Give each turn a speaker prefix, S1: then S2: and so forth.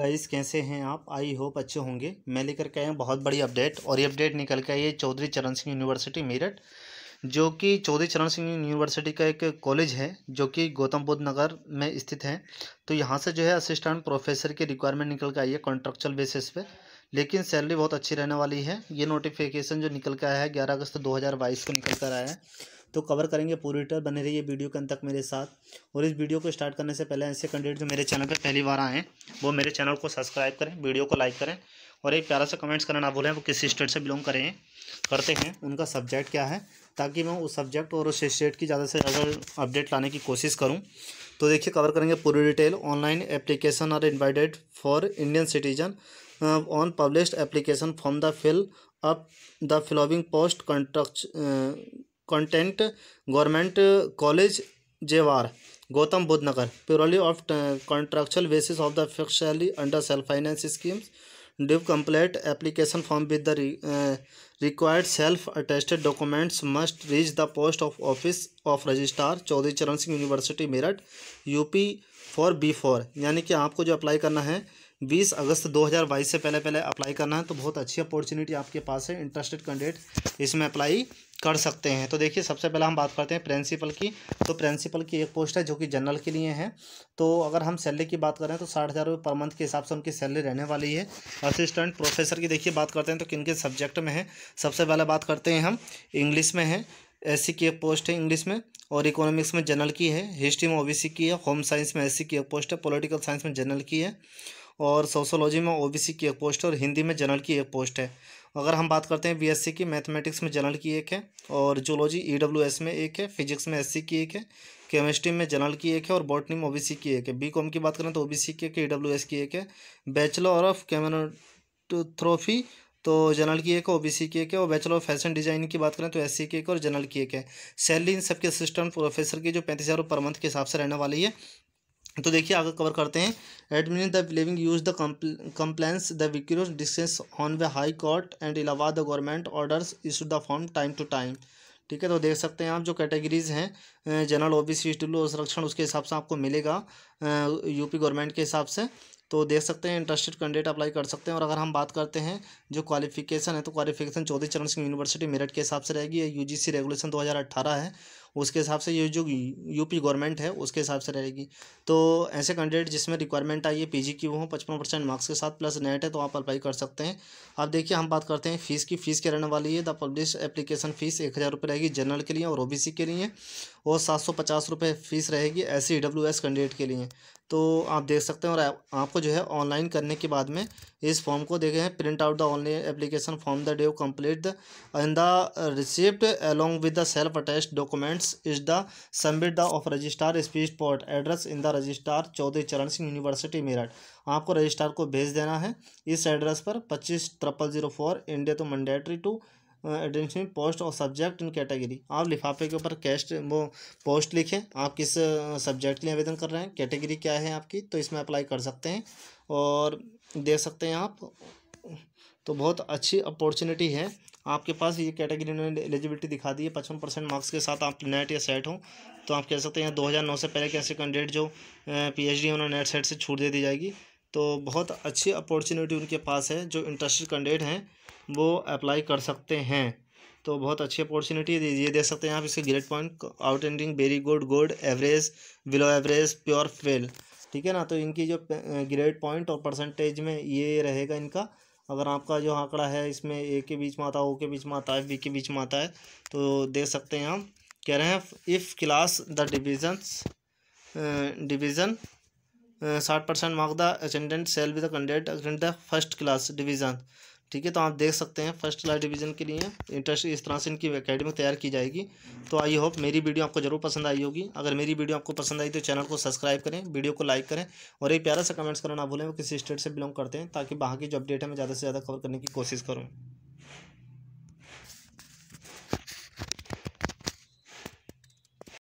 S1: guys कैसे हैं आप आई होप अच्छे होंगे मैं लेकर के आया बहुत बड़ी अपडेट और ये अपडेट निकल के आई है चौधरी चरण सिंह यूनिवर्सिटी मेरठ जो कि चौधरी चरण सिंह यूनिवर्सिटी का एक कॉलेज है जो कि गौतम बुद्ध नगर में स्थित है तो यहाँ से जो है असिस्टेंट प्रोफेसर की रिक्वायरमेंट निकल के आई है कॉन्ट्रेक्चुअल बेसिस पे लेकिन सैलरी बहुत अच्छी रहने वाली है ये नोटिफिकेशन जो निकल के आया है ग्यारह अगस्त दो को निकल कर आया है तो कवर करेंगे पूरी डिटेल बने रहिए वीडियो के अंत तक मेरे साथ और इस वीडियो को स्टार्ट करने से पहले ऐसे कैंडिडेट जो मेरे चैनल पर पहली बार आएँ वो मेरे चैनल को सब्सक्राइब करें वीडियो को लाइक करें और एक प्यारा सा कमेंट्स करना ना भूलें वो किस स्टेट से बिलोंग करें करते हैं उनका सब्जेक्ट क्या है ताकि मैं उस सब्जेक्ट और उस स्टेट की ज़्यादा से ज़्यादा अपडेट लाने की कोशिश करूँ तो देखिए कवर करेंगे पूरी detail online application are invited for Indian citizen on published application from the fill up the following post contract content government college Jewar Gautam Buddh Nagar purely of contractual basis of the fiscally under self finance schemes डिव complete application form with the required self attested documents must reach the post of office of registrar Chaudhary Charan Singh university Meerut UP for B for यानी कि आपको जो apply करना है बीस अगस्त दो हज़ार बाईस से पहले पहले अप्लाई करना है तो बहुत अच्छी अपॉर्चुनिटी आपके पास है इंटरेस्टेड कैंडिडेट इसमें अप्लाई कर सकते हैं तो देखिए सबसे पहले हम बात करते हैं प्रिंसिपल की तो प्रिंसिपल की एक पोस्ट है जो कि जनरल के लिए है तो अगर हम सैलरी की बात करें तो साठ हज़ार रुपये पर मंथ के हिसाब से उनकी सैलरी रहने वाली है असिस्टेंट प्रोफेसर की देखिए बात करते हैं तो किन किन सब्जेक्ट में है सबसे पहले बात करते हैं हम इंग्लिश में है एस की एक पोस्ट है इंग्लिश में और इकोनॉमिक्स में जनरल की है हिस्ट्री में ओ की है होम साइंस में एस की एक पोस्ट है पोलिटिकल साइंस में जनरल की है और सोशोलॉजी में ओ की एक पोस्ट है और हिंदी में जनरल की एक पोस्ट है अगर हम बात करते हैं बीएससी की मैथमेटिक्स में जनरल की एक है और जूलॉजी ईडब्ल्यूएस में एक है फिजिक्स में एससी की एक है केमिस्ट्री में जनरल की एक है और बॉटनी में ओबीसी की एक है बीकॉम की बात करें तो ओबीसी की एक है ईडब्ल्यूएस की एक है बैचलर ऑफ कैमनोट्रोफी तो जनरल की एक है ओ सी की एक है और बैचलर ऑफ फैशन डिजाइन की बात करें तो सी की एक और जनरल की एक है सैलरी इन सबके असिस्टेंट प्रोफेसर की जो पैंतीस हज़ार पर मंथ के हिसाब से रहने वाली है तो देखिए आगे कवर करते हैं admin the believing use the compliance the विक्यूर distance on the high court and Allahabad the government orders issue the form time to time ठीक है तो देख सकते हैं आप जो कैटेगरीज हैं जनरल ओ बी सी और संरक्षण उसके हिसाब से आपको मिलेगा यूपी गवर्नमेंट के हिसाब से तो देख सकते हैं इंटरेस्टेड कैंडिडेट अप्लाई कर सकते हैं और अगर हम बात करते हैं जो क्वालिफिकेशन है तो क्वालिफिकेशन चौधरी चरण सिंह यूनिवर्सिटी मेरठ के हिसाब से रहेगी यू जी सी रेगुलेशन दो हज़ार अट्ठारह है उसके हिसाब से ये जो यूपी गवर्नमेंट है उसके हिसाब से रहेगी तो ऐसे कैंडिडेट जिसमें रिक्वायरमेंट आई है पीजी की वो पचपन परसेंट मार्क्स के साथ प्लस नेट है तो आप अप्लाई कर सकते हैं अब देखिए हम बात करते हैं फीस की फ़ीस क्या रहने वाली है द पब्लिश एप्लीकेशन फ़ीस एक हज़ार रुपये रहेगी जनरल के लिए और ओ के लिए और सात सौ पचास रुपये फ़ीस रहेगी एस सी एस कैंडिडेट के लिए तो आप देख सकते हैं और आपको जो है ऑनलाइन करने के बाद में इस फॉर्म को देखे हैं print out the online application form the day complete the in the receipt along with the self attach documents is the submit the of registrar speed post address in the registrar Chaudhary Charan Singh university Meerut आपको registrar को भेज देना है इस address पर पच्चीस truffle zero four India तो mandatory to admission post और सब्जेक्ट इन कैटेगरी आप लिफाफे के ऊपर कैस्ट वो पोस्ट लिखें आप किस सब्जेक्ट के लिए आवेदन कर रहे हैं कैटेगरी क्या है आपकी तो इसमें अप्लाई कर सकते हैं और दे सकते हैं आप तो बहुत अच्छी अपॉर्चुनिटी है आपके पास ये कैटेगरी उन्होंने एलिजिबिलिटी दिखा दी है पचपन परसेंट मार्क्स के साथ आप नेट या सेट हो तो आप कह सकते हैं दो हज़ार नौ से पहले के ऐसे कैंडिडेट जो पीएचडी है उन्हें नेट सेट से छूट दे दी जाएगी तो बहुत अच्छी अपॉर्चुनिटी उनके पास है जो इंटरेस्टेड कैंडिडेट हैं वो अप्लाई कर सकते हैं तो बहुत अच्छी अपॉर्चुनिटी ये दे सकते हैं आप इसके grade point out ending very good good average below average poor fail ठीक है ना तो इनकी जो ग्रेड पॉइंट और परसेंटेज में ये रहेगा इनका अगर आपका जो आंकड़ा है इसमें ए के बीच में आता है ओ के बीच में आता है बी के बीच में आता है तो देख सकते हैं हम कह रहे हैं if class the divisions division साठ percent mark the attendant shall with the candidate attend the first class division ठीक है तो आप देख सकते हैं फर्स्ट क्लास डिवीजन के लिए इंटरेस्ट इस तरह से इनकी अकेडमी तैयार की जाएगी तो आई होप मेरी वीडियो आपको जरूर पसंद आई होगी अगर मेरी वीडियो आपको पसंद आई तो चैनल को सब्सक्राइब करें वीडियो को लाइक करें और एक प्यारा सा कमेंट्स करना ना भूलें वो किसी स्टेट से बिलोंग करते हैं ताकि वहाँ की जो अपडेट है मैं ज़्यादा से ज़्यादा कवर करने की कोशिश करूँ